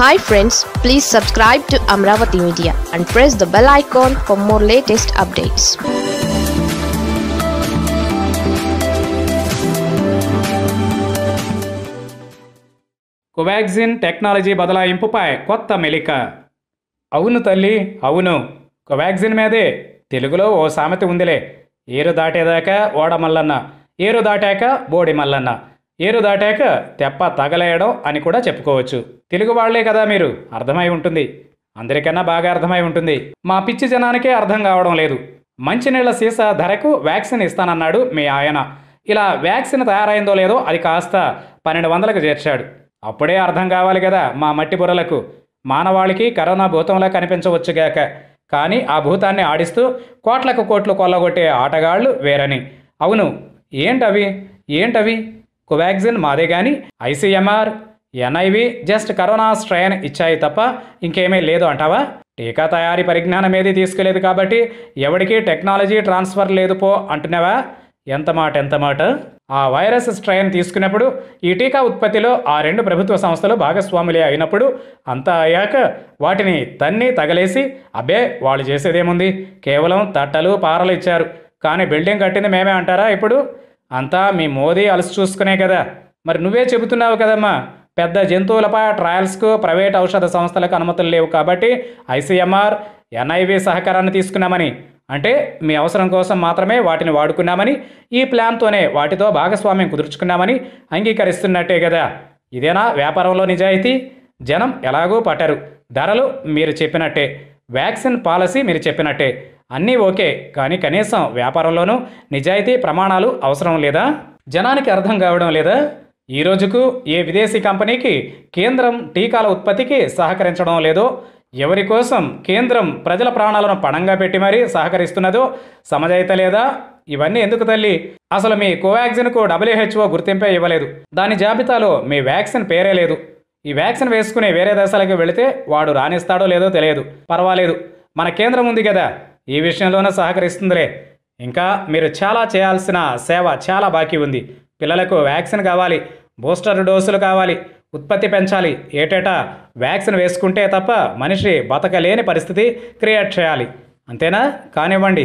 hi friends please subscribe to Amaravati media and press the bell icon for more latest updates Covaxin technology బదలాయింపుపై కొత్త మెలిక అవును తల్లి అవును కొవాక్సిన్ మీదే తెలుగులో ఓ సామెత ఉందిలే ఏరు దాటేదాకా ఓడ మల్లన్న ఏరు దాటాక బోడి మల్లన్న ఏరు దాటాక తెప్ప తగలేయడం అని కూడా చెప్పుకోవచ్చు తెలుగు వాళ్లే కదా మీరు అర్థమై ఉంటుంది అందరికన్నా బాగా అర్థమై ఉంటుంది మా పిచ్చి జనానికే అర్థం కావడం లేదు మంచినీళ్ల సీసా ధరకు వ్యాక్సిన్ ఇస్తానన్నాడు మీ ఆయన ఇలా వ్యాక్సిన్ తయారైందో లేదో అది కాస్త పన్నెండు వందలకు చేర్చాడు అప్పుడే అర్థం కావాలి కదా మా మట్టి బుర్రలకు మానవాళికి కరోనా భూతంలా కనిపించవచ్చుగాక కానీ ఆ భూతాన్ని ఆడిస్తూ కోట్లకు కోట్లు కొల్లగొట్టే ఆటగాళ్లు వేరని అవును ఏంటవి ఏంటవి కోవాక్సిన్ మాదే కానీ ICMR NIV just corona strain ఇచ్చాయి తప్ప ఇంకేమీ లేదు అంటావా టీకా తయారీ పరిజ్ఞానం ఏది తీసుకోలేదు కాబట్టి ఎవడికి టెక్నాలజీ ట్రాన్స్ఫర్ లేదు పో అంటున్నావా ఎంత మాట ఎంత మాట ఆ వైరస్ స్ట్రెయిన్ తీసుకున్నప్పుడు ఈ టీకా ఉత్పత్తిలో ఆ రెండు ప్రభుత్వ సంస్థలు భాగస్వాములే అయినప్పుడు అంతా అయ్యాక వాటిని తన్ని తగలేసి అబ్బే వాళ్ళు చేసేదేముంది కేవలం తట్టలు పారలు ఇచ్చారు కానీ బిల్డింగ్ కట్టింది మేమే అంటారా ఇప్పుడు అంతా మీ మోదీ అలసి చూసుకునే కదా మరి నువ్వే చెబుతున్నావు కదమ్మా పెద్ద జంతువులపై ట్రయల్స్కు ప్రైవేట్ ఔషధ సంస్థలకు అనుమతులు లేవు కాబట్టి ఐసీఎంఆర్ ఎన్ఐవి సహకారాన్ని తీసుకున్నామని అంటే మీ అవసరం కోసం మాత్రమే వాటిని వాడుకున్నామని ఈ ప్లాన్తోనే వాటితో భాగస్వామ్యం కుదుర్చుకున్నామని అంగీకరిస్తున్నట్టే కదా ఇదేనా వ్యాపారంలో నిజాయితీ జనం ఎలాగో పట్టారు ధరలు మీరు చెప్పినట్టే వ్యాక్సిన్ పాలసీ మీరు చెప్పినట్టే అన్నీ ఓకే కానీ కనీసం వ్యాపారంలోనూ నిజాయితీ ప్రమాణాలు అవసరం లేదా జనానికి అర్థం కావడం లేదా ఈ రోజుకు ఏ విదేశీ కంపెనీకి కేంద్రం టీకాల ఉత్పత్తికి సహకరించడం లేదో ఎవరి కోసం కేంద్రం ప్రజల ప్రాణాలను పణంగా పెట్టి మరీ సహకరిస్తున్నదో సమజాయిత లేదా ఇవన్నీ ఎందుకు తల్లి అసలు మీ కోవాక్సిన్కు డబ్ల్యూహెచ్ఓ గుర్తింపే ఇవ్వలేదు దాని జాబితాలో మీ వ్యాక్సిన్ పేరే లేదు ఈ వ్యాక్సిన్ వేసుకునే వేరే దేశాలకు వెళితే వాడు రాణిస్తాడో లేదో తెలియదు పర్వాలేదు మన కేంద్రం ఉంది కదా ఈ విషయంలోనూ సహకరిస్తుందిలే ఇంకా మీరు చాలా చేయాల్సిన సేవ చాలా బాకీ ఉంది పిల్లలకు వ్యాక్సిన్ కావాలి బూస్టర్ డోసులు కావాలి ఉత్పత్తి పెంచాలి ఏటేటా వ్యాక్సిన్ వేసుకుంటే తప్ప మనిషి బతకలేని పరిస్థితి క్రియేట్ చేయాలి అంతేనా కానివ్వండి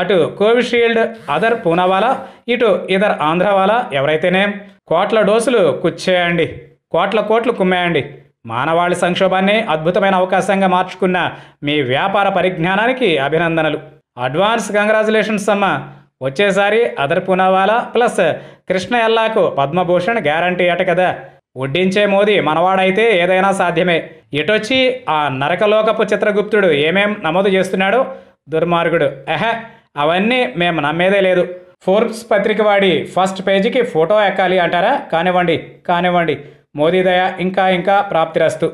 అటు కోవిషీల్డ్ అదర్ పూనావాలా ఇటు ఇదర్ ఆంధ్రవాలా ఎవరైతేనే కోట్ల డోసులు కుచ్చేయండి కోట్ల కోట్లు కుమ్మేయండి మానవాళి సంక్షోభాన్ని అద్భుతమైన అవకాశంగా మార్చుకున్న మీ వ్యాపార పరిజ్ఞానానికి అభినందనలు అడ్వాన్స్ కంగ్రాచులేషన్స్ అమ్మ వచ్చేసారి అదర్ పునావాలా ప్లస్ కృష్ణ ఎల్లాకు పద్మభూషణ్ గ్యారంటీ అట కదా వడ్డించే మోదీ మనవాడైతే ఏదైనా సాధ్యమే ఇటొచ్చి ఆ నరకలోకపు చిత్రగుప్తుడు ఏమేం నమోదు చేస్తున్నాడో దుర్మార్గుడు ఎహె అవన్నీ మేము నమ్మేదే లేదు ఫోర్బ్స్ పత్రిక వాడి ఫస్ట్ పేజీకి ఫోటో ఎక్కాలి అంటారా కానివ్వండి కానివ్వండి మోదీ దయ ఇంకా ఇంకా ప్రాప్తిరస్తు